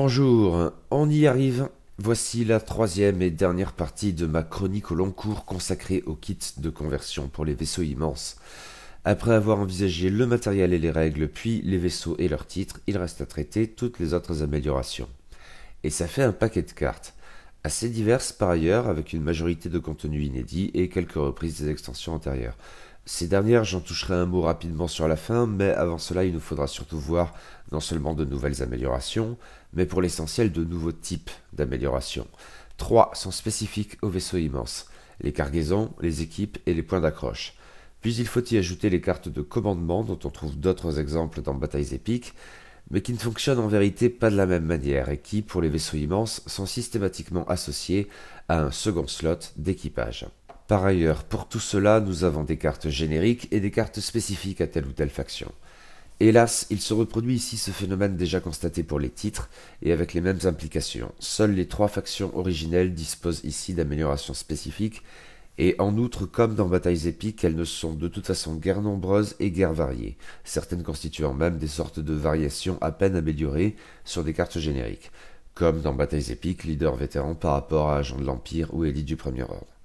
Bonjour, on y arrive. Voici la troisième et dernière partie de ma chronique au long cours consacrée aux kits de conversion pour les vaisseaux immenses. Après avoir envisagé le matériel et les règles, puis les vaisseaux et leurs titres, il reste à traiter toutes les autres améliorations. Et ça fait un paquet de cartes, assez diverses par ailleurs, avec une majorité de contenus inédits et quelques reprises des extensions antérieures. Ces dernières, j'en toucherai un mot rapidement sur la fin, mais avant cela, il nous faudra surtout voir non seulement de nouvelles améliorations, mais pour l'essentiel de nouveaux types d'améliorations. Trois sont spécifiques aux vaisseaux immenses, les cargaisons, les équipes et les points d'accroche. Puis il faut y ajouter les cartes de commandement dont on trouve d'autres exemples dans Batailles épiques, mais qui ne fonctionnent en vérité pas de la même manière et qui, pour les vaisseaux immenses, sont systématiquement associés à un second slot d'équipage. Par ailleurs, pour tout cela, nous avons des cartes génériques et des cartes spécifiques à telle ou telle faction. Hélas, il se reproduit ici ce phénomène déjà constaté pour les titres, et avec les mêmes implications. Seules les trois factions originelles disposent ici d'améliorations spécifiques, et en outre, comme dans Batailles épiques, elles ne sont de toute façon guère nombreuses et guère variées, certaines constituant même des sortes de variations à peine améliorées sur des cartes génériques, comme dans Batailles épiques, leader vétéran par rapport à agent de l'Empire ou élite du Premier Ordre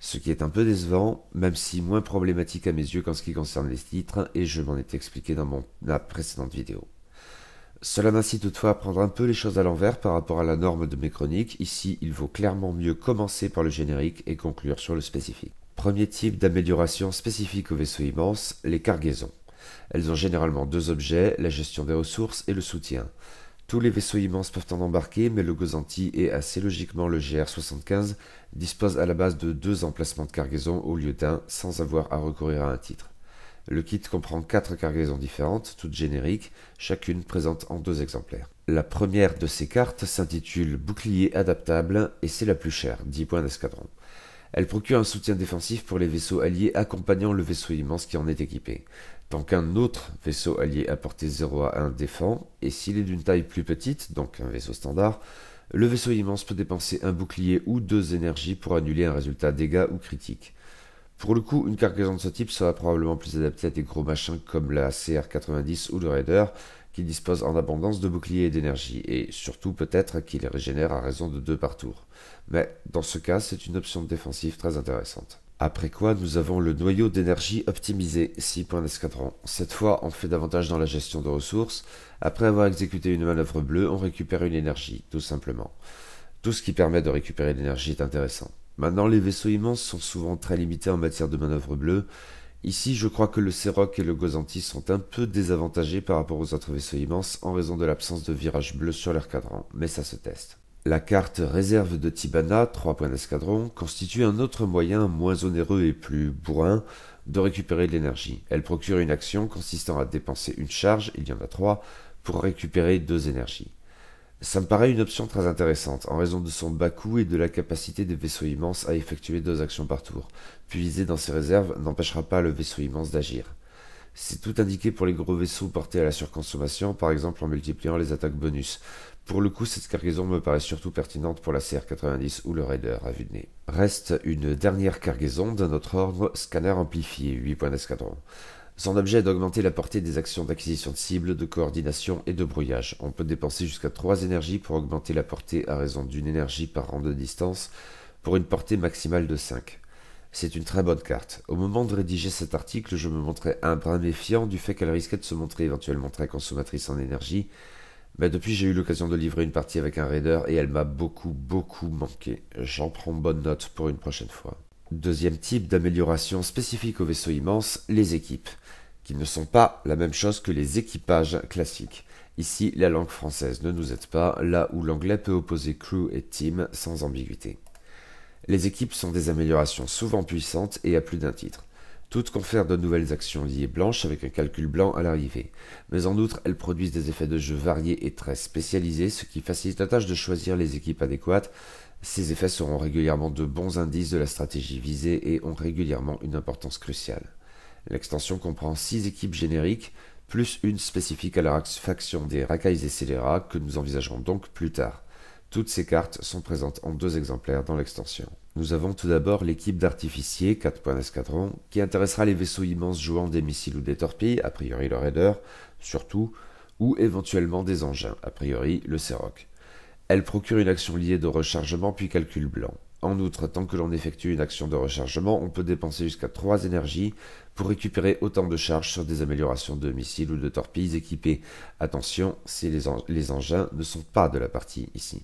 ce qui est un peu décevant, même si moins problématique à mes yeux qu'en ce qui concerne les titres, et je m'en ai expliqué dans mon, ma précédente vidéo. Cela m'incite toutefois à prendre un peu les choses à l'envers par rapport à la norme de mes chroniques, ici il vaut clairement mieux commencer par le générique et conclure sur le spécifique. Premier type d'amélioration spécifique au vaisseau immense, les cargaisons. Elles ont généralement deux objets, la gestion des ressources et le soutien. Tous les vaisseaux immenses peuvent en embarquer, mais le Gozanti et assez logiquement le GR-75 dispose à la base de deux emplacements de cargaison au lieu d'un sans avoir à recourir à un titre. Le kit comprend quatre cargaisons différentes, toutes génériques, chacune présente en deux exemplaires. La première de ces cartes s'intitule Bouclier adaptable et c'est la plus chère, 10 points d'escadron. Elle procure un soutien défensif pour les vaisseaux alliés accompagnant le vaisseau immense qui en est équipé. Tant qu'un autre vaisseau allié à portée 0 à 1 défend, et s'il est d'une taille plus petite, donc un vaisseau standard, le vaisseau immense peut dépenser un bouclier ou deux énergies pour annuler un résultat dégâts ou critique. Pour le coup, une cargaison de ce type sera probablement plus adaptée à des gros machins comme la CR-90 ou le Raider, qui dispose en abondance de boucliers et d'énergie, et surtout peut-être qu'il les régénère à raison de deux par tour. Mais dans ce cas, c'est une option défensive très intéressante. Après quoi, nous avons le noyau d'énergie optimisé, 6 points d'escadron. Cette fois, on fait davantage dans la gestion de ressources. Après avoir exécuté une manœuvre bleue, on récupère une énergie, tout simplement. Tout ce qui permet de récupérer l'énergie est intéressant. Maintenant, les vaisseaux immenses sont souvent très limités en matière de manœuvre bleue, Ici, je crois que le Séroc et le Gozanti sont un peu désavantagés par rapport aux autres vaisseaux immenses en raison de l'absence de virages bleus sur leur cadran, mais ça se teste. La carte réserve de Tibana, 3 points d'escadron, constitue un autre moyen moins onéreux et plus bourrin de récupérer de l'énergie. Elle procure une action consistant à dépenser une charge, il y en a 3, pour récupérer deux énergies. Ça me paraît une option très intéressante, en raison de son bas coût et de la capacité des vaisseaux immenses à effectuer deux actions par tour. Puiser dans ses réserves n'empêchera pas le vaisseau immense d'agir. C'est tout indiqué pour les gros vaisseaux portés à la surconsommation, par exemple en multipliant les attaques bonus. Pour le coup, cette cargaison me paraît surtout pertinente pour la CR90 ou le Raider à vue de nez. Reste une dernière cargaison d'un autre ordre, scanner amplifié, 8 points d'escadron. Son objet est d'augmenter la portée des actions d'acquisition de cibles, de coordination et de brouillage. On peut dépenser jusqu'à 3 énergies pour augmenter la portée à raison d'une énergie par rang de distance pour une portée maximale de 5. C'est une très bonne carte. Au moment de rédiger cet article, je me montrais un brin méfiant du fait qu'elle risquait de se montrer éventuellement très consommatrice en énergie, mais depuis j'ai eu l'occasion de livrer une partie avec un raider et elle m'a beaucoup beaucoup manqué. J'en prends bonne note pour une prochaine fois. Deuxième type d'amélioration spécifique au vaisseau immense, les équipes, qui ne sont pas la même chose que les équipages classiques. Ici, la langue française ne nous aide pas, là où l'anglais peut opposer crew et team sans ambiguïté. Les équipes sont des améliorations souvent puissantes et à plus d'un titre. Toutes confèrent de nouvelles actions liées blanches avec un calcul blanc à l'arrivée. Mais en outre, elles produisent des effets de jeu variés et très spécialisés, ce qui facilite la tâche de choisir les équipes adéquates ces effets seront régulièrement de bons indices de la stratégie visée et ont régulièrement une importance cruciale. L'extension comprend 6 équipes génériques, plus une spécifique à la faction des racailles et scélérats que nous envisagerons donc plus tard. Toutes ces cartes sont présentes en deux exemplaires dans l'extension. Nous avons tout d'abord l'équipe d'artificiers, 4 points d'escadron, qui intéressera les vaisseaux immenses jouant des missiles ou des torpilles, a priori le Raider, surtout, ou éventuellement des engins, a priori le Seroc. Elle procure une action liée de rechargement puis calcul blanc. En outre, tant que l'on effectue une action de rechargement, on peut dépenser jusqu'à 3 énergies pour récupérer autant de charges sur des améliorations de missiles ou de torpilles équipées. Attention si les, les engins ne sont pas de la partie ici.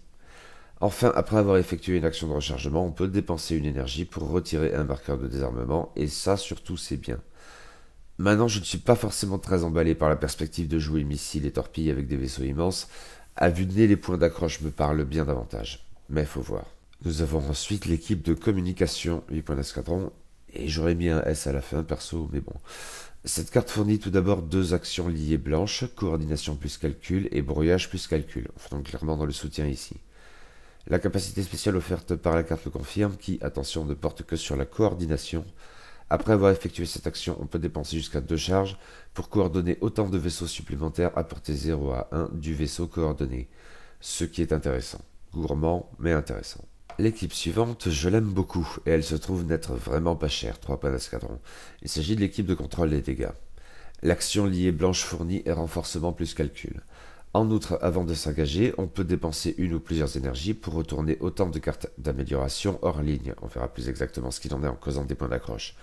Enfin, après avoir effectué une action de rechargement, on peut dépenser une énergie pour retirer un marqueur de désarmement, et ça surtout c'est bien. Maintenant, je ne suis pas forcément très emballé par la perspective de jouer missiles et torpilles avec des vaisseaux immenses, a vue de nez, les points d'accroche me parlent bien davantage. Mais faut voir. Nous avons ensuite l'équipe de communication, 8 et j'aurais mis un S à la fin perso, mais bon. Cette carte fournit tout d'abord deux actions liées blanches, coordination plus calcul et brouillage plus calcul. On donc clairement dans le soutien ici. La capacité spéciale offerte par la carte le confirme, qui, attention, ne porte que sur la coordination, après avoir effectué cette action, on peut dépenser jusqu'à deux charges pour coordonner autant de vaisseaux supplémentaires à portée 0 à 1 du vaisseau coordonné, ce qui est intéressant. Gourmand, mais intéressant. L'équipe suivante, je l'aime beaucoup, et elle se trouve n'être vraiment pas chère, 3 points d'escadron. Il s'agit de l'équipe de contrôle des dégâts. L'action liée blanche fournie est renforcement plus calcul. En outre, avant de s'engager, on peut dépenser une ou plusieurs énergies pour retourner autant de cartes d'amélioration hors ligne. On verra plus exactement ce qu'il en est en causant des points d'accroche.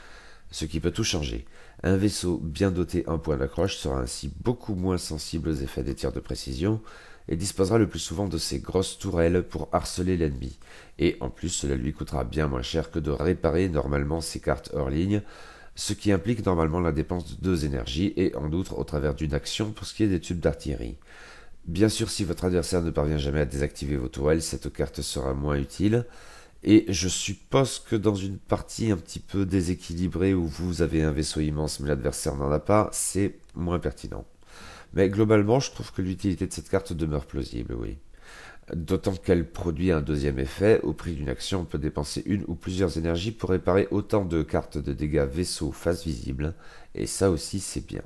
Ce qui peut tout changer. Un vaisseau bien doté en point d'accroche sera ainsi beaucoup moins sensible aux effets des tirs de précision et disposera le plus souvent de ses grosses tourelles pour harceler l'ennemi. Et en plus, cela lui coûtera bien moins cher que de réparer normalement ses cartes hors ligne, ce qui implique normalement la dépense de deux énergies et en outre au travers d'une action pour ce qui est des tubes d'artillerie. Bien sûr, si votre adversaire ne parvient jamais à désactiver vos tourelles, cette carte sera moins utile. Et je suppose que dans une partie un petit peu déséquilibrée où vous avez un vaisseau immense mais l'adversaire n'en a pas, c'est moins pertinent. Mais globalement, je trouve que l'utilité de cette carte demeure plausible, oui. D'autant qu'elle produit un deuxième effet. Au prix d'une action, on peut dépenser une ou plusieurs énergies pour réparer autant de cartes de dégâts vaisseau face visible. Et ça aussi, c'est bien.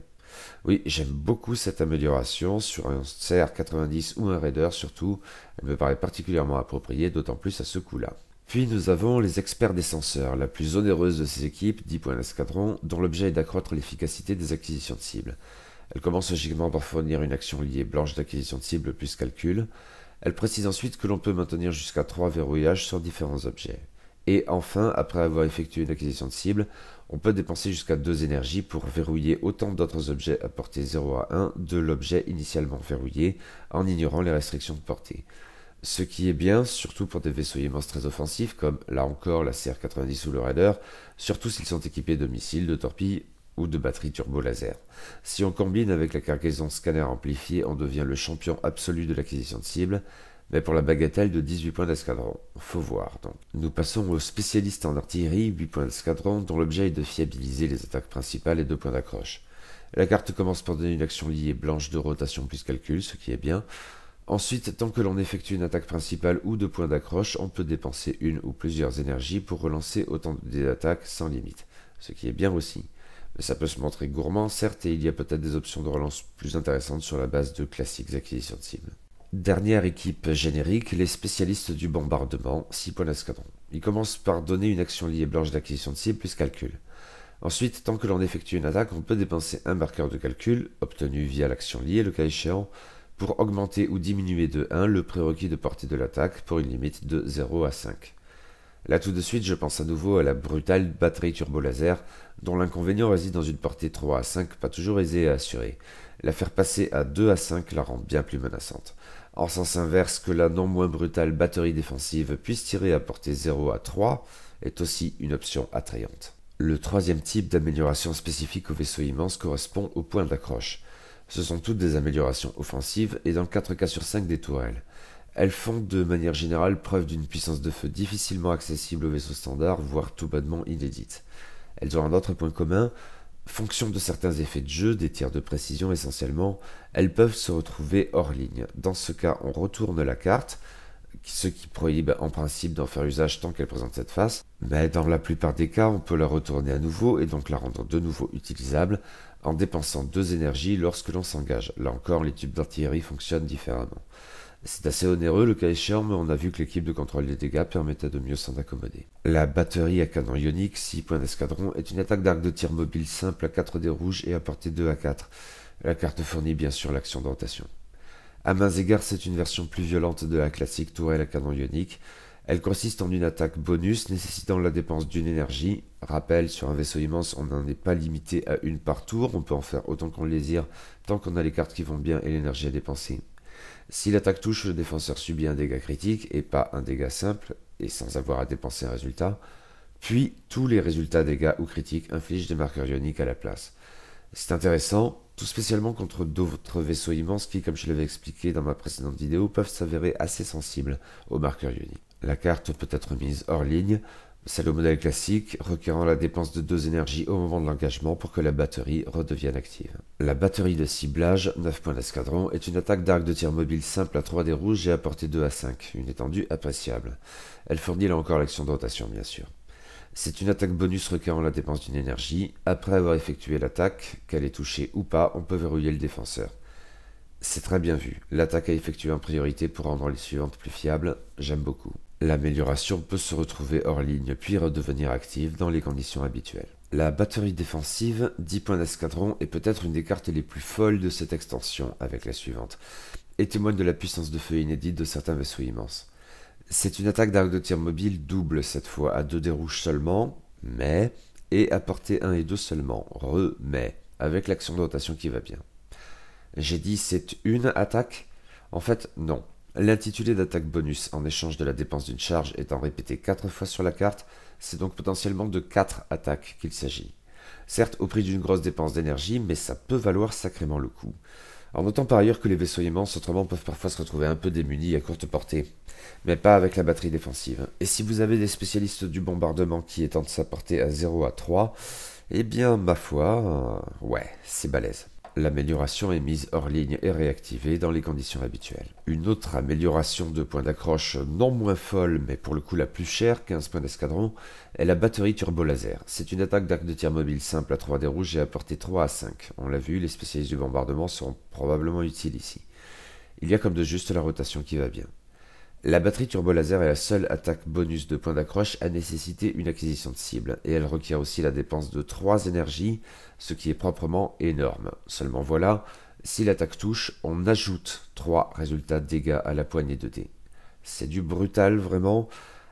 Oui, j'aime beaucoup cette amélioration sur un CR90 ou un Raider surtout. Elle me paraît particulièrement appropriée, d'autant plus à ce coup-là. Puis nous avons les experts des senseurs, la plus onéreuse de ces équipes, 10 points d'escadron, dont l'objet est d'accroître l'efficacité des acquisitions de cibles. Elle commence logiquement par fournir une action liée blanche d'acquisition de cibles plus calcul. Elle précise ensuite que l'on peut maintenir jusqu'à 3 verrouillages sur différents objets. Et enfin, après avoir effectué une acquisition de cible, on peut dépenser jusqu'à 2 énergies pour verrouiller autant d'autres objets à portée 0 à 1 de l'objet initialement verrouillé en ignorant les restrictions de portée. Ce qui est bien, surtout pour des vaisseaux immenses très offensifs comme là encore la CR-90 ou le Raider, surtout s'ils sont équipés de missiles, de torpilles ou de batteries turbo-laser. Si on combine avec la cargaison scanner amplifiée, on devient le champion absolu de l'acquisition de cibles, mais pour la bagatelle de 18 points d'escadron. Faut voir donc. Nous passons aux spécialistes en artillerie, 8 points d'escadron, dont l'objet est de fiabiliser les attaques principales et 2 points d'accroche. La carte commence par donner une action liée blanche de rotation plus calcul, ce qui est bien. Ensuite, tant que l'on effectue une attaque principale ou deux points d'accroche, on peut dépenser une ou plusieurs énergies pour relancer autant d'attaques sans limite, ce qui est bien aussi. Mais ça peut se montrer gourmand, certes, et il y a peut-être des options de relance plus intéressantes sur la base de classiques acquisitions de cibles. Dernière équipe générique, les spécialistes du bombardement, 6 points d'escadron. Ils commencent par donner une action liée blanche d'acquisition de cible plus calcul. Ensuite, tant que l'on effectue une attaque, on peut dépenser un marqueur de calcul, obtenu via l'action liée le cas échéant, pour augmenter ou diminuer de 1 le prérequis de portée de l'attaque pour une limite de 0 à 5. Là tout de suite, je pense à nouveau à la brutale batterie turbo-laser, dont l'inconvénient réside dans une portée 3 à 5 pas toujours aisée à assurer. La faire passer à 2 à 5 la rend bien plus menaçante en sens inverse que la non moins brutale batterie défensive puisse tirer à portée 0 à 3 est aussi une option attrayante. Le troisième type d'amélioration spécifique au vaisseau immense correspond au point d'accroche. Ce sont toutes des améliorations offensives et dans 4 cas sur 5 des tourelles. Elles font de manière générale preuve d'une puissance de feu difficilement accessible aux vaisseaux standards, voire tout bonnement inédite. Elles ont un autre point commun, fonction de certains effets de jeu, des tirs de précision essentiellement, elles peuvent se retrouver hors ligne. Dans ce cas, on retourne la carte, ce qui prohibe en principe d'en faire usage tant qu'elle présente cette face, mais dans la plupart des cas, on peut la retourner à nouveau et donc la rendre de nouveau utilisable en dépensant deux énergies lorsque l'on s'engage. Là encore, les tubes d'artillerie fonctionnent différemment. C'est assez onéreux le cas échéant, mais on a vu que l'équipe de contrôle des dégâts permettait de mieux s'en accommoder. La batterie à canon ionique, 6 points d'escadron, est une attaque d'arc de tir mobile simple à 4 dés rouges et à portée 2 à 4. La carte fournit bien sûr l'action de rotation. À mains égards, c'est une version plus violente de la classique tourelle à canon ionique. Elle consiste en une attaque bonus nécessitant la dépense d'une énergie. Rappel, sur un vaisseau immense, on n'en est pas limité à une par tour, on peut en faire autant qu'on le désire tant qu'on a les cartes qui vont bien et l'énergie à dépenser. Si l'attaque touche, le défenseur subit un dégât critique et pas un dégât simple, et sans avoir à dépenser un résultat, puis tous les résultats dégâts ou critiques infligent des marqueurs ioniques à la place. C'est intéressant, tout spécialement contre d'autres vaisseaux immenses qui, comme je l'avais expliqué dans ma précédente vidéo, peuvent s'avérer assez sensibles aux marqueurs ioniques. La carte peut être mise hors ligne c'est le modèle classique requérant la dépense de deux énergies au moment de l'engagement pour que la batterie redevienne active. La batterie de ciblage, 9 points d'escadron, est une attaque d'arc de tir mobile simple à 3D rouges et à portée 2 à 5, une étendue appréciable. Elle fournit là encore l'action de rotation bien sûr. C'est une attaque bonus requérant la dépense d'une énergie. Après avoir effectué l'attaque, qu'elle est touchée ou pas, on peut verrouiller le défenseur. C'est très bien vu. L'attaque à effectuer en priorité pour rendre les suivantes plus fiables, j'aime beaucoup. L'amélioration peut se retrouver hors ligne puis redevenir active dans les conditions habituelles. La batterie défensive, 10 points d'escadron, est peut-être une des cartes les plus folles de cette extension avec la suivante, et témoigne de la puissance de feu inédite de certains vaisseaux immenses. C'est une attaque d'arc de tir mobile double cette fois, à 2 dérouges seulement, mais, et à portée 1 et 2 seulement, re-mais, avec l'action de rotation qui va bien. J'ai dit c'est une attaque En fait, non. L'intitulé d'attaque bonus en échange de la dépense d'une charge étant répété 4 fois sur la carte, c'est donc potentiellement de 4 attaques qu'il s'agit. Certes au prix d'une grosse dépense d'énergie, mais ça peut valoir sacrément le coup. En notant par ailleurs que les vaisseaux immenses autrement peuvent parfois se retrouver un peu démunis à courte portée, mais pas avec la batterie défensive. Et si vous avez des spécialistes du bombardement qui étendent sa portée à 0 à 3, eh bien ma foi, euh, ouais, c'est balèze l'amélioration est mise hors ligne et réactivée dans les conditions habituelles. Une autre amélioration de points d'accroche non moins folle, mais pour le coup la plus chère, 15 points d'escadron, est la batterie turbo laser. C'est une attaque d'arc de tir mobile simple à 3 d rouges et à portée 3 à 5. On l'a vu, les spécialistes du bombardement seront probablement utiles ici. Il y a comme de juste la rotation qui va bien. La batterie turbo laser est la seule attaque bonus de point d'accroche à nécessiter une acquisition de cible, et elle requiert aussi la dépense de 3 énergies, ce qui est proprement énorme. Seulement voilà, si l'attaque touche, on ajoute 3 résultats dégâts à la poignée de dés. C'est du brutal vraiment,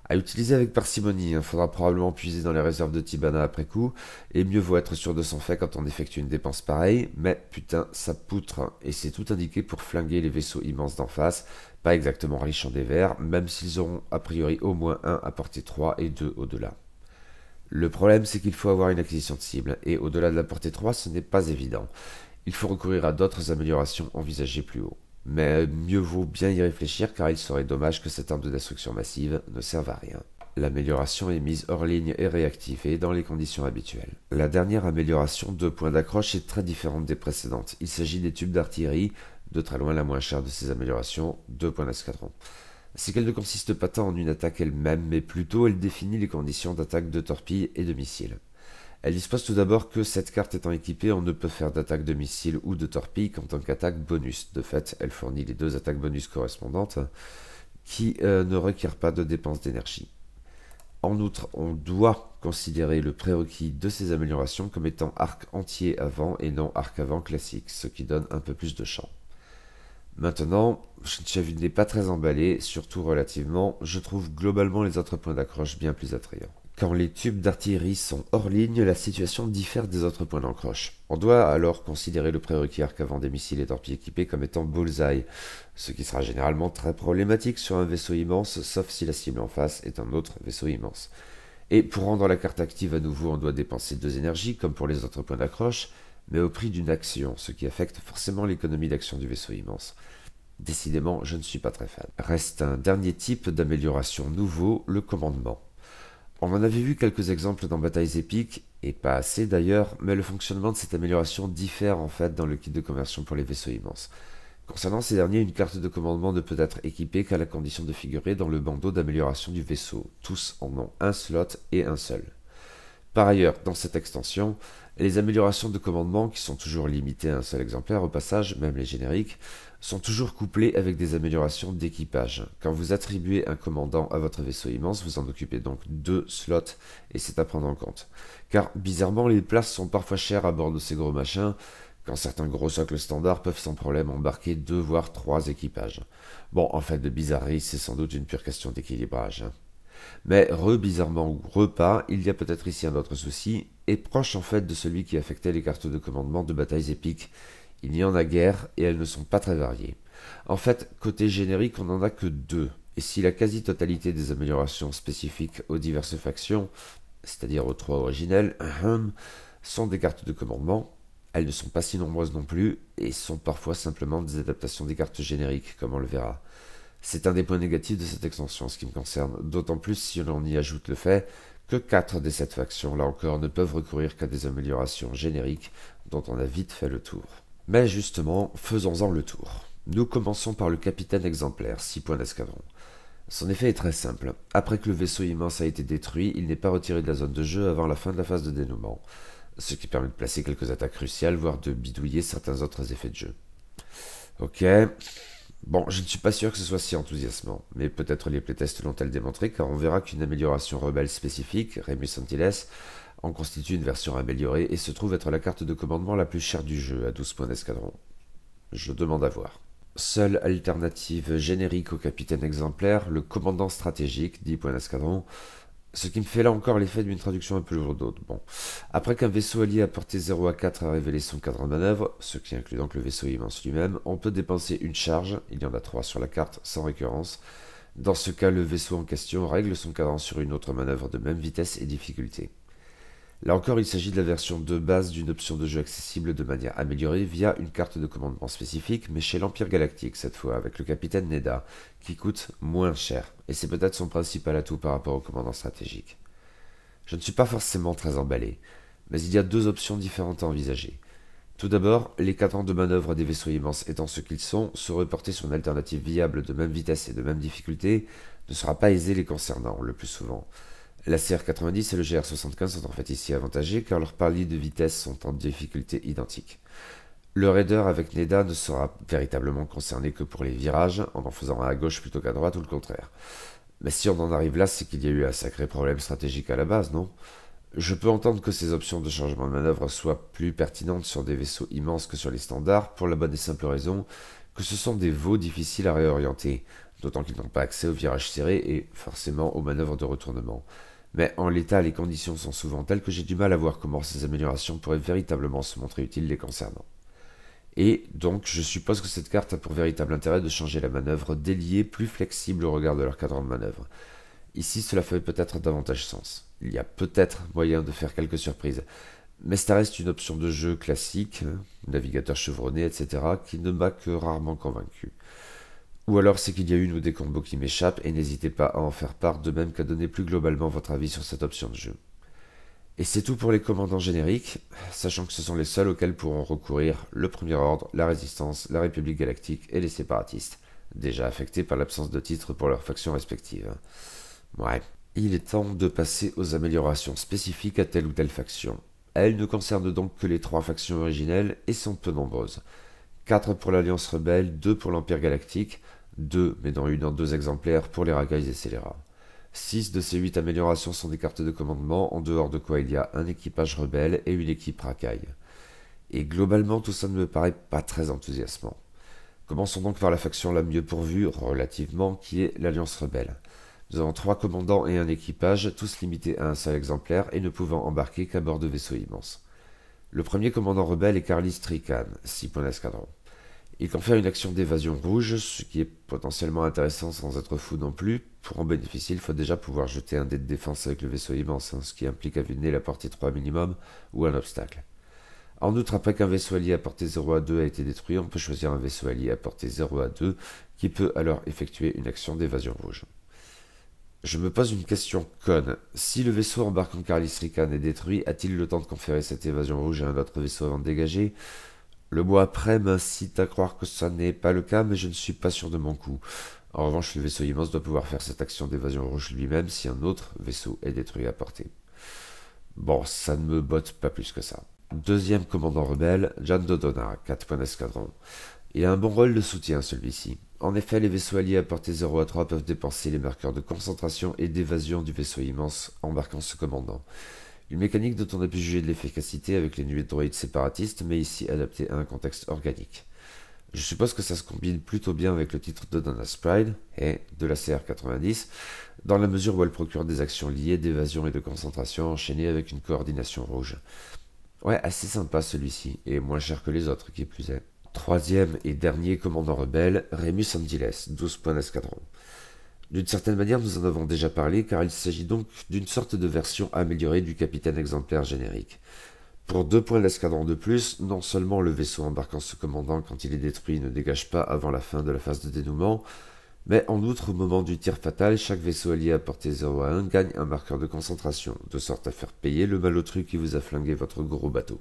à utiliser avec parcimonie. Il faudra probablement puiser dans les réserves de Tibana après coup. Et mieux vaut être sûr de son fait quand on effectue une dépense pareille. Mais putain, ça poutre. Et c'est tout indiqué pour flinguer les vaisseaux immenses d'en face. Pas exactement riches des verres, même s'ils auront a priori au moins un à portée 3 et 2 au-delà. Le problème, c'est qu'il faut avoir une acquisition de cible. Et au-delà de la portée 3, ce n'est pas évident. Il faut recourir à d'autres améliorations envisagées plus haut mais mieux vaut bien y réfléchir car il serait dommage que cette arme de destruction massive ne serve à rien. L'amélioration est mise hors ligne et réactivée dans les conditions habituelles. La dernière amélioration de points d'accroche est très différente des précédentes. Il s'agit des tubes d'artillerie, de très loin la moins chère de ces améliorations, deux points d'escadron. C'est qu'elle ne consiste pas tant en une attaque elle-même, mais plutôt elle définit les conditions d'attaque de torpilles et de missiles. Elle dispose tout d'abord que cette carte étant équipée, on ne peut faire d'attaque de missile ou de torpille qu'en tant qu'attaque bonus. De fait, elle fournit les deux attaques bonus correspondantes qui euh, ne requièrent pas de dépenses d'énergie. En outre, on doit considérer le prérequis de ces améliorations comme étant arc entier avant et non arc avant classique, ce qui donne un peu plus de champ. Maintenant, ne n'est pas très emballé, surtout relativement, je trouve globalement les autres points d'accroche bien plus attrayants. Quand les tubes d'artillerie sont hors ligne, la situation diffère des autres points d'encroche. On doit alors considérer le prérequis qu'avant avant des missiles et torpilles équipés comme étant bullseye, ce qui sera généralement très problématique sur un vaisseau immense, sauf si la cible en face est un autre vaisseau immense. Et pour rendre la carte active à nouveau, on doit dépenser deux énergies, comme pour les autres points d'accroche, mais au prix d'une action, ce qui affecte forcément l'économie d'action du vaisseau immense. Décidément, je ne suis pas très fan. Reste un dernier type d'amélioration nouveau, le commandement. On en avait vu quelques exemples dans Batailles épiques, et pas assez d'ailleurs, mais le fonctionnement de cette amélioration diffère en fait dans le kit de conversion pour les vaisseaux immenses. Concernant ces derniers, une carte de commandement ne peut être équipée qu'à la condition de figurer dans le bandeau d'amélioration du vaisseau. Tous en ont un slot et un seul. Par ailleurs, dans cette extension, les améliorations de commandement, qui sont toujours limitées à un seul exemplaire au passage, même les génériques, sont toujours couplés avec des améliorations d'équipage. Quand vous attribuez un commandant à votre vaisseau immense, vous en occupez donc deux slots et c'est à prendre en compte. Car bizarrement, les places sont parfois chères à bord de ces gros machins, quand certains gros socles standards peuvent sans problème embarquer deux voire trois équipages. Bon, en fait, de bizarrerie, c'est sans doute une pure question d'équilibrage. Hein. Mais re-bizarrement ou repas, il y a peut-être ici un autre souci, et proche en fait de celui qui affectait les cartes de commandement de batailles épiques, il n'y en a guère et elles ne sont pas très variées. En fait, côté générique, on n'en a que deux. Et si la quasi-totalité des améliorations spécifiques aux diverses factions, c'est-à-dire aux trois originelles, sont des cartes de commandement, elles ne sont pas si nombreuses non plus et sont parfois simplement des adaptations des cartes génériques, comme on le verra. C'est un des points négatifs de cette extension en ce qui me concerne, d'autant plus si l'on y ajoute le fait que quatre des sept factions, là encore, ne peuvent recourir qu'à des améliorations génériques dont on a vite fait le tour. Mais justement, faisons-en le tour. Nous commençons par le capitaine exemplaire, 6 points d'escadron. Son effet est très simple. Après que le vaisseau immense a été détruit, il n'est pas retiré de la zone de jeu avant la fin de la phase de dénouement, ce qui permet de placer quelques attaques cruciales, voire de bidouiller certains autres effets de jeu. Ok. Bon, je ne suis pas sûr que ce soit si enthousiasmant, mais peut-être les playtests l'ont-elles démontré, car on verra qu'une amélioration rebelle spécifique, Remus Antilles, en constitue une version améliorée et se trouve être la carte de commandement la plus chère du jeu, à 12 points d'escadron. Je demande à voir. Seule alternative générique au capitaine exemplaire, le commandant stratégique, 10 points d'escadron, ce qui me fait là encore l'effet d'une traduction un peu lourde. Bon. Après qu'un vaisseau allié à portée 0 à 4 a révélé son cadre de manœuvre, ce qui inclut donc le vaisseau immense lui-même, on peut dépenser une charge, il y en a 3 sur la carte, sans récurrence. Dans ce cas, le vaisseau en question règle son cadran sur une autre manœuvre de même vitesse et difficulté. Là encore, il s'agit de la version de base d'une option de jeu accessible de manière améliorée via une carte de commandement spécifique, mais chez l'Empire Galactique cette fois, avec le capitaine Neda, qui coûte moins cher, et c'est peut-être son principal atout par rapport au commandant stratégique. Je ne suis pas forcément très emballé, mais il y a deux options différentes à envisager. Tout d'abord, les cadres de manœuvre des vaisseaux immenses étant ce qu'ils sont, se reporter sur une alternative viable de même vitesse et de même difficulté ne sera pas aisé les concernant, le plus souvent. La CR90 et le GR75 sont en fait ici avantagés car leurs paliers de vitesse sont en difficulté identique. Le raider avec NEDA ne sera véritablement concerné que pour les virages, en en faisant à gauche plutôt qu'à droite ou le contraire. Mais si on en arrive là, c'est qu'il y a eu un sacré problème stratégique à la base, non Je peux entendre que ces options de changement de manœuvre soient plus pertinentes sur des vaisseaux immenses que sur les standards, pour la bonne et simple raison que ce sont des veaux difficiles à réorienter, d'autant qu'ils n'ont pas accès aux virages serrés et forcément aux manœuvres de retournement mais en l'état, les conditions sont souvent telles que j'ai du mal à voir comment ces améliorations pourraient véritablement se montrer utiles les concernant. Et donc, je suppose que cette carte a pour véritable intérêt de changer la manœuvre, déliée, plus flexible au regard de leur cadran de manœuvre. Ici, cela fait peut-être davantage sens. Il y a peut-être moyen de faire quelques surprises. Mais ça reste une option de jeu classique, hein, navigateur chevronné, etc., qui ne m'a que rarement convaincu. Ou alors c'est qu'il y a une ou des combos qui m'échappent et n'hésitez pas à en faire part, de même qu'à donner plus globalement votre avis sur cette option de jeu. Et c'est tout pour les commandants génériques, sachant que ce sont les seuls auxquels pourront recourir le Premier Ordre, la Résistance, la République Galactique et les séparatistes, déjà affectés par l'absence de titres pour leurs factions respectives. Ouais. Il est temps de passer aux améliorations spécifiques à telle ou telle faction. Elles ne concernent donc que les trois factions originelles et sont peu nombreuses. 4 pour l'Alliance Rebelle, 2 pour l'Empire Galactique, 2, mais dans une en deux exemplaires pour les racailles et scélérats. 6 de ces 8 améliorations sont des cartes de commandement, en dehors de quoi il y a un équipage rebelle et une équipe racaille. Et globalement, tout ça ne me paraît pas très enthousiasmant. Commençons donc par la faction la mieux pourvue, relativement, qui est l'Alliance Rebelle. Nous avons trois commandants et un équipage, tous limités à un seul exemplaire et ne pouvant embarquer qu'à bord de vaisseaux immenses. Le premier commandant rebelle est Carlis Trican, 6 points d'escadron. Il confère une action d'évasion rouge, ce qui est potentiellement intéressant sans être fou non plus. Pour en bénéficier, il faut déjà pouvoir jeter un dé de défense avec le vaisseau immense, hein, ce qui implique aviner la portée 3 minimum ou un obstacle. En outre, après qu'un vaisseau allié à portée 0 à 2 a été détruit, on peut choisir un vaisseau allié à portée 0 à 2 qui peut alors effectuer une action d'évasion rouge. Je me pose une question conne. Si le vaisseau embarquant Carlis Rican est détruit, a-t-il le temps de conférer cette évasion rouge à un autre vaisseau avant de dégager le mot « après m'incite à croire que ça n'est pas le cas, mais je ne suis pas sûr de mon coup. En revanche, le vaisseau immense doit pouvoir faire cette action d'évasion rouge lui-même si un autre vaisseau est détruit à portée. Bon, ça ne me botte pas plus que ça. Deuxième commandant rebelle, John Dodona, 4 points d'escadron. Il a un bon rôle de soutien, celui-ci. En effet, les vaisseaux alliés à portée 0 à 3 peuvent dépenser les marqueurs de concentration et d'évasion du vaisseau immense embarquant ce commandant. Une mécanique dont on a pu juger de l'efficacité avec les nuées de droïdes séparatistes, mais ici adaptée à un contexte organique. Je suppose que ça se combine plutôt bien avec le titre de Donna Pride et de la CR90, dans la mesure où elle procure des actions liées d'évasion et de concentration enchaînées avec une coordination rouge. Ouais, assez sympa celui-ci, et moins cher que les autres qui plus est. Troisième et dernier commandant rebelle, Remus Andiles, 12 points d'escadron. D'une certaine manière, nous en avons déjà parlé, car il s'agit donc d'une sorte de version améliorée du capitaine exemplaire générique. Pour deux points d'escadron de plus, non seulement le vaisseau embarquant ce commandant quand il est détruit ne dégage pas avant la fin de la phase de dénouement, mais en outre, au moment du tir fatal, chaque vaisseau allié à portée 0 à 1 gagne un marqueur de concentration, de sorte à faire payer le malotru qui vous a flingué votre gros bateau.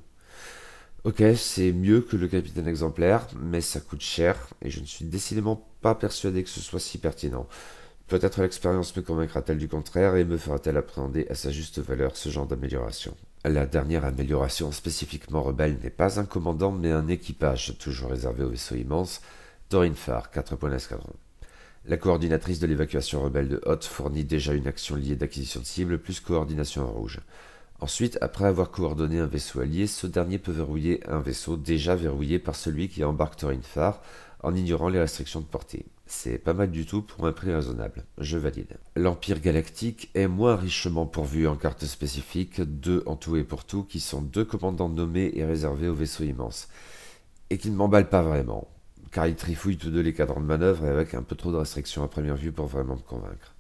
Ok, c'est mieux que le capitaine exemplaire, mais ça coûte cher, et je ne suis décidément pas persuadé que ce soit si pertinent. Peut-être l'expérience me convaincra-t-elle du contraire et me fera-t-elle appréhender à sa juste valeur ce genre d'amélioration. La dernière amélioration spécifiquement rebelle n'est pas un commandant mais un équipage, toujours réservé au vaisseau immense, Torinfar, 4 points d'escadron. La coordinatrice de l'évacuation rebelle de Hoth fournit déjà une action liée d'acquisition de cible plus coordination en rouge. Ensuite, après avoir coordonné un vaisseau allié, ce dernier peut verrouiller un vaisseau déjà verrouillé par celui qui embarque Torinfar, en ignorant les restrictions de portée. C'est pas mal du tout pour un prix raisonnable, je valide. L'Empire Galactique est moins richement pourvu en cartes spécifiques, deux en tout et pour tout, qui sont deux commandants nommés et réservés aux vaisseaux immense Et qui ne m'emballent pas vraiment, car ils trifouillent tous deux les cadrans de manœuvre et avec un peu trop de restrictions à première vue pour vraiment me convaincre.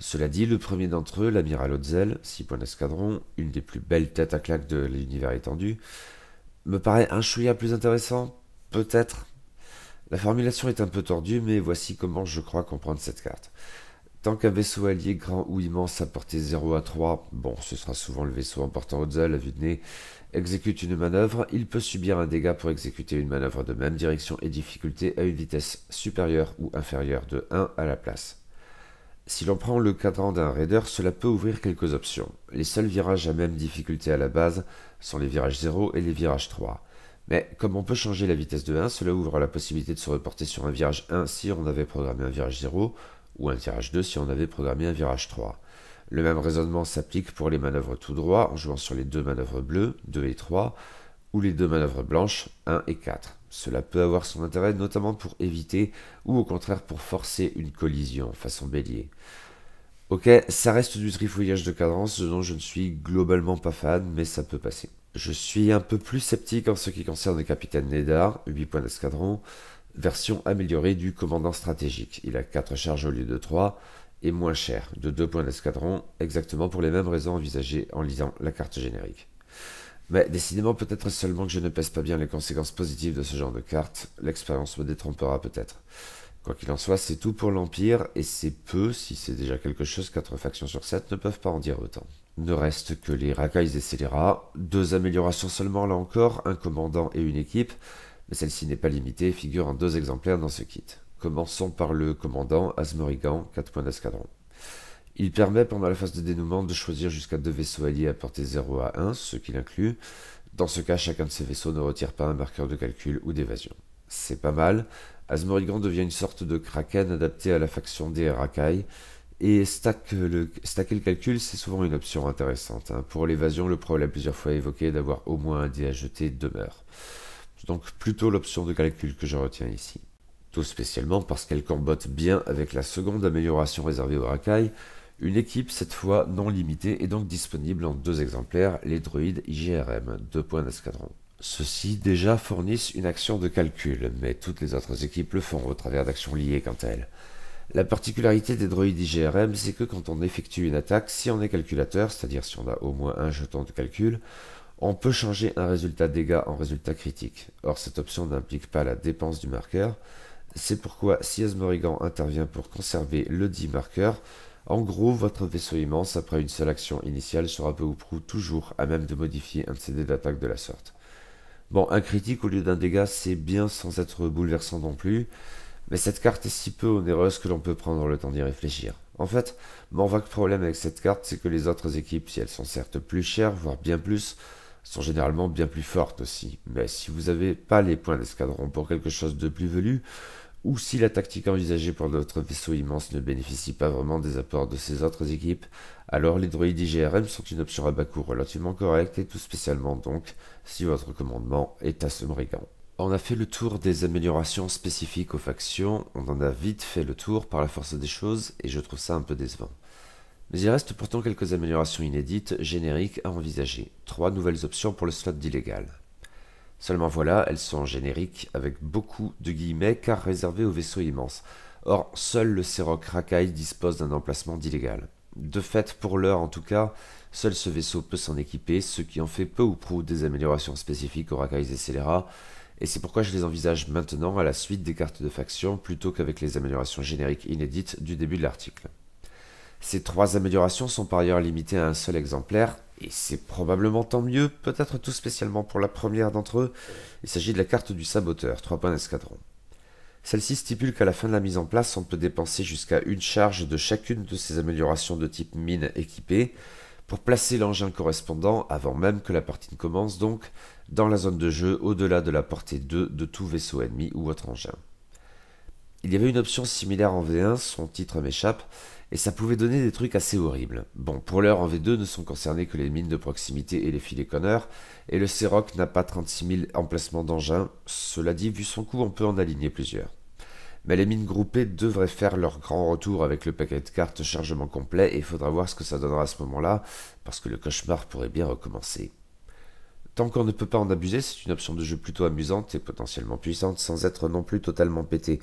Cela dit, le premier d'entre eux, l'amiral Odzel, 6 points d'escadron, une des plus belles têtes à claque de l'univers étendu, me paraît un chouïa plus intéressant, peut-être, la formulation est un peu tordue, mais voici comment je crois comprendre cette carte. Tant qu'un vaisseau allié grand ou immense à portée 0 à 3, bon, ce sera souvent le vaisseau emportant Oza à vue de nez, exécute une manœuvre, il peut subir un dégât pour exécuter une manœuvre de même direction et difficulté à une vitesse supérieure ou inférieure de 1 à la place. Si l'on prend le cadran d'un raider, cela peut ouvrir quelques options. Les seuls virages à même difficulté à la base sont les virages 0 et les virages 3. Mais comme on peut changer la vitesse de 1, cela ouvre la possibilité de se reporter sur un virage 1 si on avait programmé un virage 0 ou un virage 2 si on avait programmé un virage 3. Le même raisonnement s'applique pour les manœuvres tout droit en jouant sur les deux manœuvres bleues, 2 et 3, ou les deux manœuvres blanches, 1 et 4. Cela peut avoir son intérêt notamment pour éviter ou au contraire pour forcer une collision façon bélier. Ok, ça reste du trifouillage de cadence dont je ne suis globalement pas fan, mais ça peut passer. Je suis un peu plus sceptique en ce qui concerne le capitaine Nedar, 8 points d'escadron, version améliorée du commandant stratégique. Il a 4 charges au lieu de 3 et moins cher, de 2 points d'escadron, exactement pour les mêmes raisons envisagées en lisant la carte générique. Mais décidément, peut-être seulement que je ne pèse pas bien les conséquences positives de ce genre de carte, l'expérience me détrompera peut-être. Quoi qu'il en soit, c'est tout pour l'Empire, et c'est peu, si c'est déjà quelque chose, 4 factions sur 7 ne peuvent pas en dire autant. Ne reste que les racailles et scélérats. Deux améliorations seulement là encore, un commandant et une équipe, mais celle-ci n'est pas limitée, figure en deux exemplaires dans ce kit. Commençons par le commandant Asmorigan, 4 points d'escadron. Il permet pendant la phase de dénouement de choisir jusqu'à deux vaisseaux alliés à portée 0 à 1, ce qui l'inclut. Dans ce cas, chacun de ces vaisseaux ne retire pas un marqueur de calcul ou d'évasion. C'est pas mal. Asmorigan devient une sorte de kraken adapté à la faction des racailles, et stacker le calcul, c'est souvent une option intéressante. Hein. Pour l'évasion, le problème plusieurs fois évoqué d'avoir au moins un dé à jeter demeure. Donc plutôt l'option de calcul que je retiens ici. Tout spécialement parce qu'elle combotte bien avec la seconde amélioration réservée au Rakai, une équipe cette fois non limitée et donc disponible en deux exemplaires, les druides IGRM, deux points d'escadron. Ceux-ci déjà fournissent une action de calcul, mais toutes les autres équipes le font au travers d'actions liées quant à elles. La particularité des droïdes IGRM, c'est que quand on effectue une attaque, si on est calculateur, c'est-à-dire si on a au moins un jeton de calcul, on peut changer un résultat dégâts en résultat critique. Or, cette option n'implique pas la dépense du marqueur. C'est pourquoi, si Asmorigan intervient pour conserver le dit marqueur, en gros, votre vaisseau immense, après une seule action initiale, sera peu ou prou toujours à même de modifier un CD d'attaque de la sorte. Bon, un critique au lieu d'un dégât, c'est bien sans être bouleversant non plus. Mais cette carte est si peu onéreuse que l'on peut prendre le temps d'y réfléchir. En fait, mon vague problème avec cette carte, c'est que les autres équipes, si elles sont certes plus chères, voire bien plus, sont généralement bien plus fortes aussi. Mais si vous n'avez pas les points d'escadron pour quelque chose de plus velu, ou si la tactique envisagée pour notre vaisseau immense ne bénéficie pas vraiment des apports de ces autres équipes, alors les droïdes IGRM sont une option à bas coût relativement correcte et tout spécialement donc si votre commandement est ce brigand. On a fait le tour des améliorations spécifiques aux factions, on en a vite fait le tour par la force des choses et je trouve ça un peu décevant. Mais il reste pourtant quelques améliorations inédites, génériques à envisager. Trois nouvelles options pour le slot d'illégal. Seulement voilà, elles sont génériques avec beaucoup de guillemets car réservées aux vaisseaux immenses. Or, seul le Seroc Rakai dispose d'un emplacement d'illégal. De fait, pour l'heure en tout cas, seul ce vaisseau peut s'en équiper, ce qui en fait peu ou prou des améliorations spécifiques aux Rakai et Scélérats, et c'est pourquoi je les envisage maintenant à la suite des cartes de faction plutôt qu'avec les améliorations génériques inédites du début de l'article. Ces trois améliorations sont par ailleurs limitées à un seul exemplaire, et c'est probablement tant mieux, peut-être tout spécialement pour la première d'entre eux, il s'agit de la carte du saboteur, 3 points d'escadron. Celle-ci stipule qu'à la fin de la mise en place, on peut dépenser jusqu'à une charge de chacune de ces améliorations de type mine équipée, pour placer l'engin correspondant avant même que la partie ne commence donc, dans la zone de jeu au-delà de la portée 2 de tout vaisseau ennemi ou autre engin. Il y avait une option similaire en V1, son titre m'échappe, et ça pouvait donner des trucs assez horribles. Bon, pour l'heure en V2 ne sont concernés que les mines de proximité et les filets conneurs, et le Seroc n'a pas 36 000 emplacements d'engins, cela dit, vu son coût, on peut en aligner plusieurs. Mais les mines groupées devraient faire leur grand retour avec le paquet de cartes chargement complet, et il faudra voir ce que ça donnera à ce moment-là, parce que le cauchemar pourrait bien recommencer. Tant qu'on ne peut pas en abuser, c'est une option de jeu plutôt amusante et potentiellement puissante sans être non plus totalement pétée.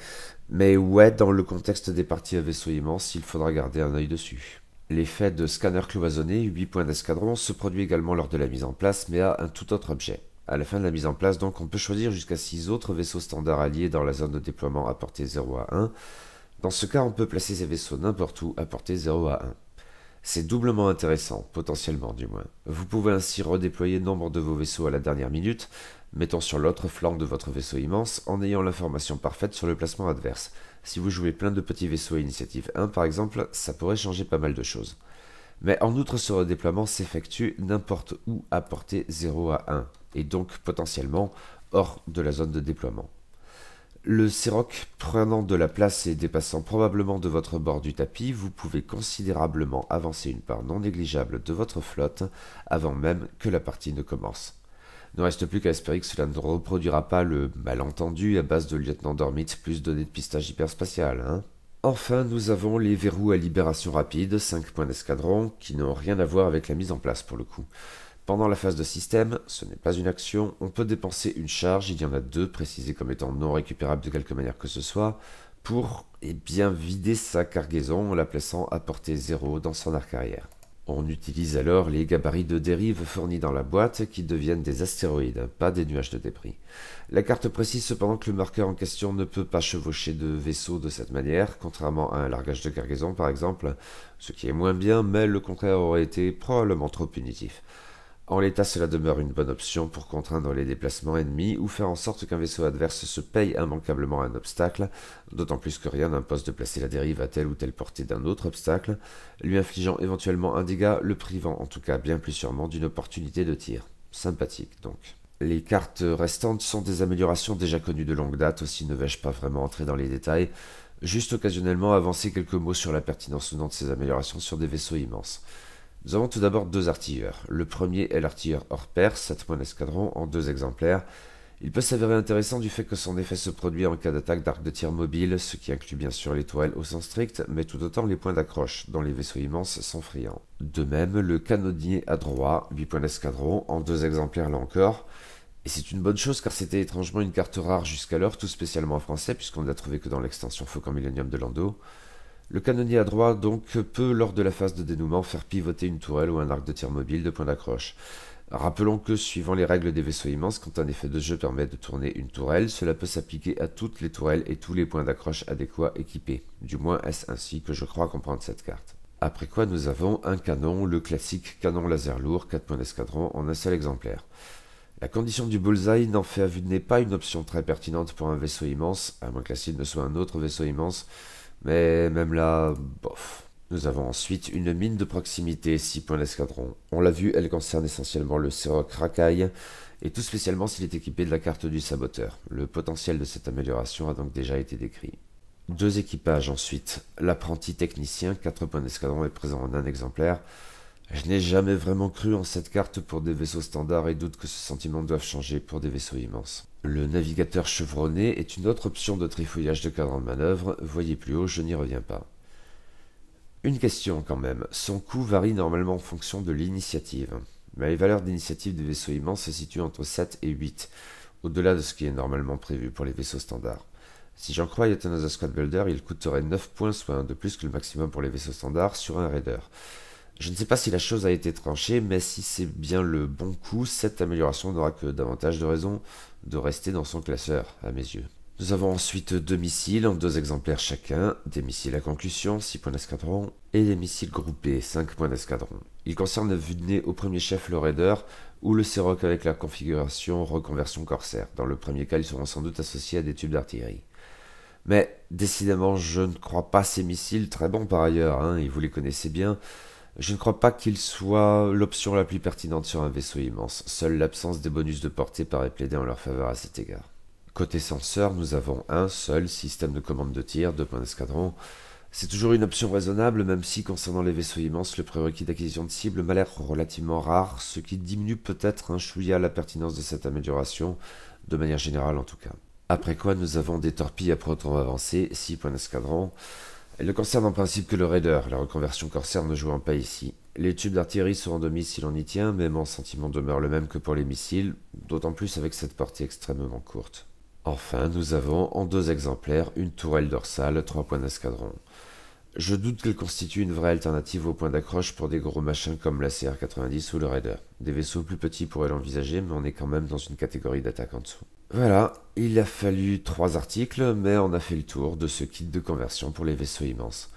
Mais ouais, dans le contexte des parties à vaisseau immense, il faudra garder un œil dessus. L'effet de scanner cloisonné, 8 points d'escadron, se produit également lors de la mise en place, mais à un tout autre objet. À la fin de la mise en place, donc, on peut choisir jusqu'à 6 autres vaisseaux standards alliés dans la zone de déploiement à portée 0 à 1. Dans ce cas, on peut placer ces vaisseaux n'importe où à portée 0 à 1. C'est doublement intéressant, potentiellement du moins. Vous pouvez ainsi redéployer nombre de vos vaisseaux à la dernière minute, mettant sur l'autre flanc de votre vaisseau immense en ayant l'information parfaite sur le placement adverse. Si vous jouez plein de petits vaisseaux à initiative 1 par exemple, ça pourrait changer pas mal de choses. Mais en outre, ce redéploiement s'effectue n'importe où à portée 0 à 1, et donc potentiellement hors de la zone de déploiement. Le séroc prenant de la place et dépassant probablement de votre bord du tapis, vous pouvez considérablement avancer une part non négligeable de votre flotte avant même que la partie ne commence. Ne reste plus qu'à espérer que cela ne reproduira pas le malentendu à base de lieutenant Dormit plus données de pistage hyperspatial, hein. Enfin, nous avons les verrous à libération rapide, 5 points d'escadron, qui n'ont rien à voir avec la mise en place pour le coup. Pendant la phase de système, ce n'est pas une action, on peut dépenser une charge, il y en a deux précisées comme étant non récupérables de quelque manière que ce soit, pour eh bien, vider sa cargaison en la plaçant à portée zéro dans son arc arrière. On utilise alors les gabarits de dérive fournis dans la boîte qui deviennent des astéroïdes, pas des nuages de débris. La carte précise cependant que le marqueur en question ne peut pas chevaucher de vaisseau de cette manière, contrairement à un largage de cargaison par exemple, ce qui est moins bien, mais le contraire aurait été probablement trop punitif. En l'état, cela demeure une bonne option pour contraindre les déplacements ennemis ou faire en sorte qu'un vaisseau adverse se paye immanquablement un obstacle, d'autant plus que rien n'impose de placer la dérive à telle ou telle portée d'un autre obstacle, lui infligeant éventuellement un dégât, le privant en tout cas bien plus sûrement d'une opportunité de tir. Sympathique donc. Les cartes restantes sont des améliorations déjà connues de longue date, aussi ne vais-je pas vraiment entrer dans les détails, juste occasionnellement avancer quelques mots sur la pertinence ou non de ces améliorations sur des vaisseaux immenses. Nous avons tout d'abord deux artilleurs. Le premier est l'artilleur hors pair, 7 points d'escadron en deux exemplaires. Il peut s'avérer intéressant du fait que son effet se produit en cas d'attaque d'arc de tir mobile, ce qui inclut bien sûr les au sens strict, mais tout autant les points d'accroche, dont les vaisseaux immenses sont friands. De même, le canonnier à droit, 8 points d'escadron, en deux exemplaires là encore. Et c'est une bonne chose car c'était étrangement une carte rare jusqu'alors, tout spécialement en français, puisqu'on ne l'a trouvé que dans l'extension Faucon Millennium de Lando. Le canonnier à droite donc peut, lors de la phase de dénouement, faire pivoter une tourelle ou un arc de tir mobile de point d'accroche. Rappelons que, suivant les règles des vaisseaux immenses, quand un effet de jeu permet de tourner une tourelle, cela peut s'appliquer à toutes les tourelles et tous les points d'accroche adéquats équipés. Du moins, est-ce ainsi que je crois comprendre cette carte. Après quoi, nous avons un canon, le classique canon laser lourd, 4 points d'escadron, en un seul exemplaire. La condition du bullseye n'en fait à vue n'est pas une option très pertinente pour un vaisseau immense, à moins que la cible ne soit un autre vaisseau immense, mais même là, bof. Nous avons ensuite une mine de proximité, 6 points d'escadron. On l'a vu, elle concerne essentiellement le Séroc racaille, et tout spécialement s'il est équipé de la carte du saboteur. Le potentiel de cette amélioration a donc déjà été décrit. Deux équipages ensuite. L'apprenti technicien, 4 points d'escadron est présent en un exemplaire. Je n'ai jamais vraiment cru en cette carte pour des vaisseaux standards et doute que ce sentiment doive changer pour des vaisseaux immenses. Le navigateur chevronné est une autre option de trifouillage de cadran de manœuvre, voyez plus haut, je n'y reviens pas. Une question quand même, son coût varie normalement en fonction de l'initiative, mais les valeurs d'initiative des vaisseaux immenses se situent entre 7 et 8, au-delà de ce qui est normalement prévu pour les vaisseaux standards. Si j'en crois Yatanaza Squad Builder, il coûterait 9 points, soit un de plus que le maximum pour les vaisseaux standards, sur un raider. Je ne sais pas si la chose a été tranchée, mais si c'est bien le bon coup, cette amélioration n'aura que davantage de raisons de rester dans son classeur, à mes yeux. Nous avons ensuite deux missiles en deux exemplaires chacun, des missiles à concussion, 6 points d'escadron, et des missiles groupés, 5 points d'escadron. Ils concernent vue de nez au premier chef le Raider, ou le Seroc avec la configuration reconversion corsaire. Dans le premier cas, ils seront sans doute associés à des tubes d'artillerie. Mais décidément, je ne crois pas ces missiles, très bons par ailleurs, hein, et vous les connaissez bien, je ne crois pas qu'il soit l'option la plus pertinente sur un vaisseau immense. Seule l'absence des bonus de portée paraît plaider en leur faveur à cet égard. Côté senseur, nous avons un seul système de commande de tir, deux points d'escadron. C'est toujours une option raisonnable, même si concernant les vaisseaux immenses, le prérequis d'acquisition de cible m'a l'air relativement rare, ce qui diminue peut-être un chouïa la pertinence de cette amélioration, de manière générale en tout cas. Après quoi, nous avons des torpilles à proton avancées, six points d'escadron. Elle ne concerne en principe que le raider, la reconversion corsaire ne jouant pas ici. Les tubes d'artillerie seront de mise si l'on y tient, mais mon sentiment demeure le même que pour les missiles, d'autant plus avec cette portée extrêmement courte. Enfin, nous avons, en deux exemplaires, une tourelle dorsale, trois points d'escadron. Je doute qu'elle constitue une vraie alternative au point d'accroche pour des gros machins comme la CR-90 ou le Raider. Des vaisseaux plus petits pourraient l'envisager, mais on est quand même dans une catégorie d'attaque en dessous. Voilà, il a fallu trois articles, mais on a fait le tour de ce kit de conversion pour les vaisseaux immenses.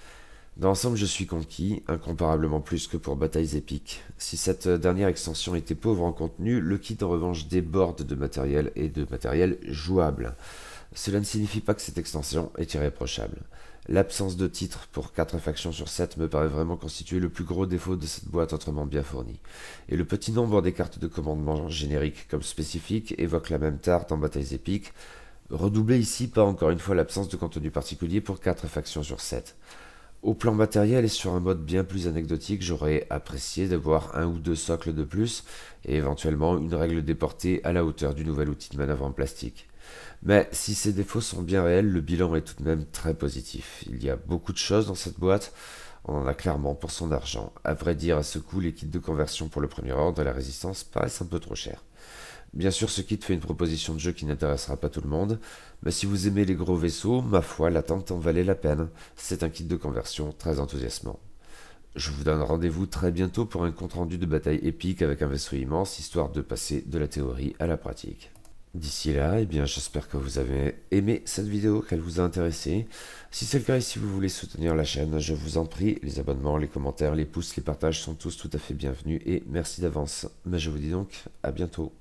Dans l'ensemble, je suis conquis, incomparablement plus que pour Batailles épiques. Si cette dernière extension était pauvre en contenu, le kit en revanche déborde de matériel et de matériel jouable. Cela ne signifie pas que cette extension est irréprochable. L'absence de titres pour 4 factions sur 7 me paraît vraiment constituer le plus gros défaut de cette boîte autrement bien fournie. Et le petit nombre des cartes de commandement, génériques comme spécifiques, évoque la même tarte en batailles épiques, redoublée ici par encore une fois l'absence de contenu particulier pour 4 factions sur 7. Au plan matériel et sur un mode bien plus anecdotique, j'aurais apprécié d'avoir un ou deux socles de plus, et éventuellement une règle déportée à la hauteur du nouvel outil de manœuvre en plastique. Mais si ces défauts sont bien réels, le bilan est tout de même très positif. Il y a beaucoup de choses dans cette boîte. On en a clairement pour son argent. À vrai dire, à ce coup, les kits de conversion pour le premier ordre de la résistance paraissent un peu trop chers. Bien sûr, ce kit fait une proposition de jeu qui n'intéressera pas tout le monde, mais si vous aimez les gros vaisseaux, ma foi, l'attente en valait la peine. C'est un kit de conversion très enthousiasmant. Je vous donne rendez-vous très bientôt pour un compte-rendu de bataille épique avec un vaisseau immense, histoire de passer de la théorie à la pratique. D'ici là, eh bien, j'espère que vous avez aimé cette vidéo, qu'elle vous a intéressé. Si c'est le cas et si vous voulez soutenir la chaîne, je vous en prie, les abonnements, les commentaires, les pouces, les partages sont tous tout à fait bienvenus et merci d'avance. Mais je vous dis donc à bientôt.